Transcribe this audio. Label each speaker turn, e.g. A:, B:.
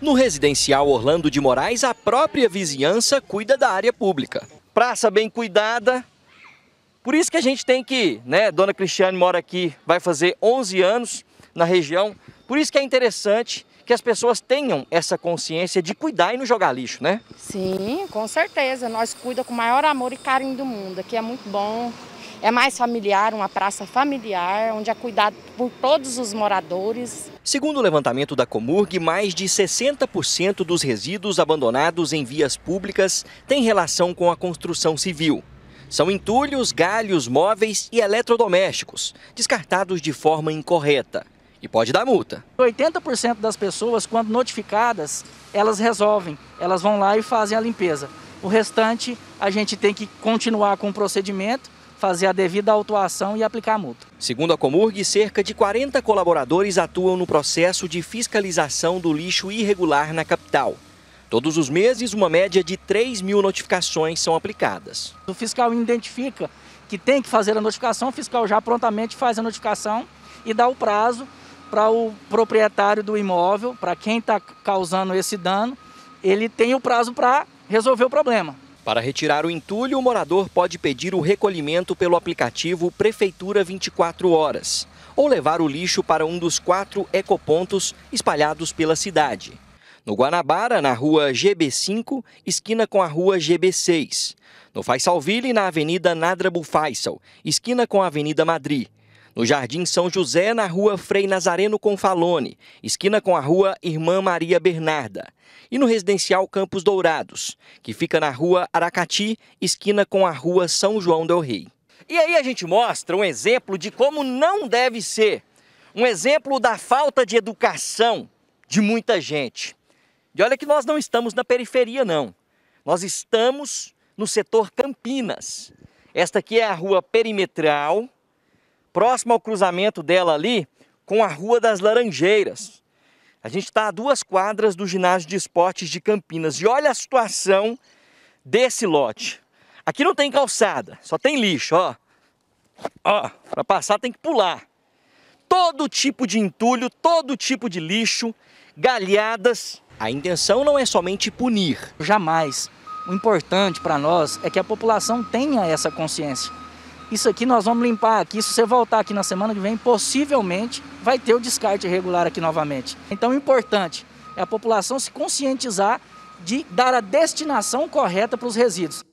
A: No residencial Orlando de Moraes, a própria vizinhança cuida da área pública. Praça bem cuidada. Por isso que a gente tem que, né, Dona Cristiane mora aqui, vai fazer 11 anos na região. Por isso que é interessante que as pessoas tenham essa consciência de cuidar e não jogar lixo, né?
B: Sim, com certeza. Nós cuidamos com o maior amor e carinho do mundo. Aqui é muito bom. É mais familiar, uma praça familiar, onde é cuidado por todos os moradores.
A: Segundo o levantamento da Comurg, mais de 60% dos resíduos abandonados em vias públicas têm relação com a construção civil. São entulhos, galhos, móveis e eletrodomésticos, descartados de forma incorreta. E pode dar multa.
B: 80% das pessoas, quando notificadas, elas resolvem, elas vão lá e fazem a limpeza. O restante, a gente tem que continuar com o procedimento fazer a devida autuação e aplicar a multa.
A: Segundo a Comurg, cerca de 40 colaboradores atuam no processo de fiscalização do lixo irregular na capital. Todos os meses, uma média de 3 mil notificações são aplicadas.
B: O fiscal identifica que tem que fazer a notificação, o fiscal já prontamente faz a notificação e dá o prazo para o proprietário do imóvel, para quem está causando esse dano,
A: ele tem o prazo para resolver o problema. Para retirar o entulho, o morador pode pedir o recolhimento pelo aplicativo Prefeitura 24 Horas ou levar o lixo para um dos quatro ecopontos espalhados pela cidade. No Guanabara, na rua GB5, esquina com a rua GB6. No Faisalville, na Avenida Nadra Faisal, esquina com a Avenida Madrid no Jardim São José, na rua Frei Nazareno Confalone, esquina com a rua Irmã Maria Bernarda, e no residencial Campos Dourados, que fica na rua Aracati, esquina com a rua São João del Rei. E aí a gente mostra um exemplo de como não deve ser, um exemplo da falta de educação de muita gente. E olha que nós não estamos na periferia, não. Nós estamos no setor Campinas. Esta aqui é a rua perimetral, próximo ao cruzamento dela ali com a Rua das Laranjeiras. A gente está a duas quadras do ginásio de esportes de Campinas. E olha a situação desse lote. Aqui não tem calçada, só tem lixo, ó. Ó, para passar tem que pular. Todo tipo de entulho, todo tipo de lixo, galhadas. A intenção não é somente punir. Jamais. O importante para nós é que a
B: população tenha essa consciência isso aqui nós vamos limpar aqui, se você voltar aqui na semana que vem, possivelmente vai ter o descarte irregular aqui novamente. Então o importante é a população se conscientizar de dar a destinação correta para os resíduos.